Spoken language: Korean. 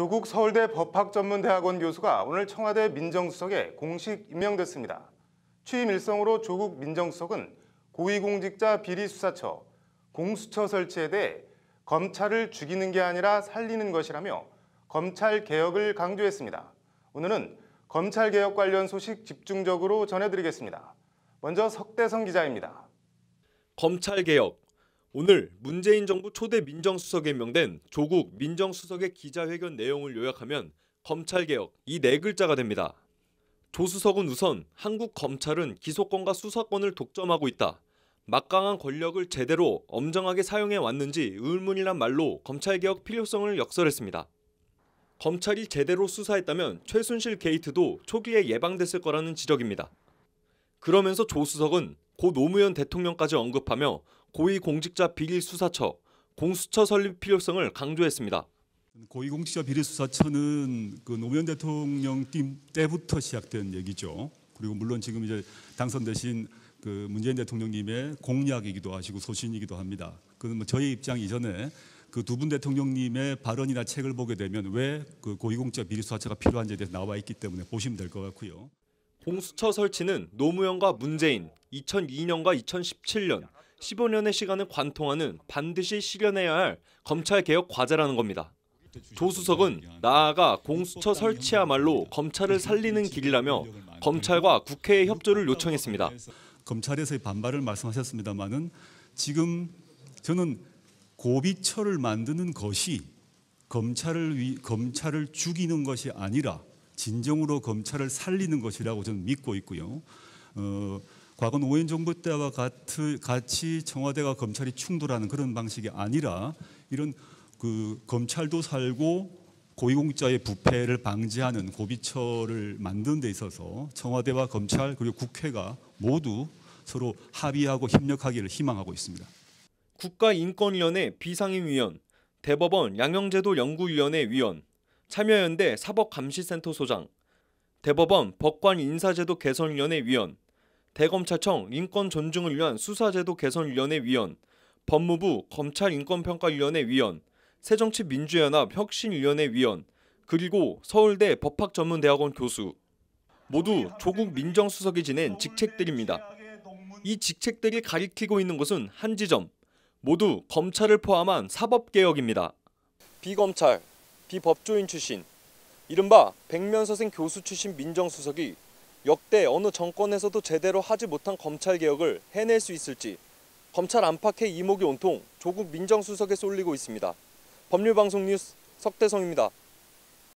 조국 서울대 법학전문대학원 교수가 오늘 청와대 민정수석에 공식 임명됐습니다. 취임 일성으로 조국 민정수석은 고위공직자 비리수사처, 공수처 설치에 대해 검찰을 죽이는 게 아니라 살리는 것이라며 검찰 개혁을 강조했습니다. 오늘은 검찰 개혁 관련 소식 집중적으로 전해드리겠습니다. 먼저 석대성 기자입니다. 검찰 개혁, 오늘 문재인 정부 초대 민정수석에 명된 조국 민정수석의 기자회견 내용을 요약하면 검찰개혁 이 네 글자가 됩니다. 조수석은 우선 한국 검찰은 기소권과 수사권을 독점하고 있다. 막강한 권력을 제대로 엄정하게 사용해 왔는지 의문이란 말로 검찰개혁 필요성을 역설했습니다. 검찰이 제대로 수사했다면 최순실 게이트도 초기에 예방됐을 거라는 지적입니다. 그러면서 조수석은 고 노무현 대통령까지 언급하며 고위공직자 비리수사처, 공수처 설립 필요성을 강조했습니다. 고위공직자 비리수사처는 그 노무현 대통령 때부터 시작된 얘기죠. 그리고 물론 지금 이제 당선되신 그 문재인 대통령님의 공약이기도 하시고 소신이기도 합니다. 그는 뭐 저희 입장 이전에 그두 분 대통령님의 발언이나 책을 보게 되면 왜 그 고위공직자 비리수사처가 필요한지에 대해서 나와 있기 때문에 보시면 될것 같고요. 공수처 설치는 노무현과 문재인, 2002년과 2017년, 15년의 시간을 관통하는 반드시 실현해야 할 검찰 개혁 과제라는 겁니다. 조수석은 나아가 공수처 설치야말로 검찰을 살리는 길이라며 검찰과 국회의 협조를 요청했습니다. 검찰에서의 반발을 말씀하셨습니다마는 지금 저는 고비철을 만드는 것이 검찰을 위, 검찰을 죽이는 것이 아니라 진정으로 검찰을 살리는 것이라고 저는 믿고 있고요. 어, 과거 노무현 정부 때와 같이 청와대가 검찰이 충돌하는 그런 방식이 아니라 이런 그 검찰도 살고 고위공자의 부패를 방지하는 고비처를 만든데 있어서 청와대와 검찰 그리고 국회가 모두 서로 합의하고 협력하기를 희망하고 있습니다. 국가인권위원회 비상임위원, 대법원 양형제도 연구위원회 위원, 참여연대 사법감시센터 소장, 대법원 법관인사제도 개선위원회 위원, 대검찰청 인권존중을 위한 수사제도 개선위원회 위원, 법무부 검찰인권평가위원회 위원, 새정치민주연합 혁신위원회 위원, 그리고 서울대 법학전문대학원 교수 모두 조국 민정수석이 지낸 직책들입니다. 이 직책들이 가리키고 있는 것은 한 지점, 모두 검찰을 포함한 사법개혁입니다. 비검찰, 비법조인 출신, 이른바 백면서생 교수 출신 민정수석이 역대 어느 정권에서도 제대로 하지 못한 검찰 개혁을 해낼 수 있을지 검찰 안팎의 이목이 온통 조국 민정수석에 쏠리고 있습니다. 법률방송 뉴스 석대성입니다.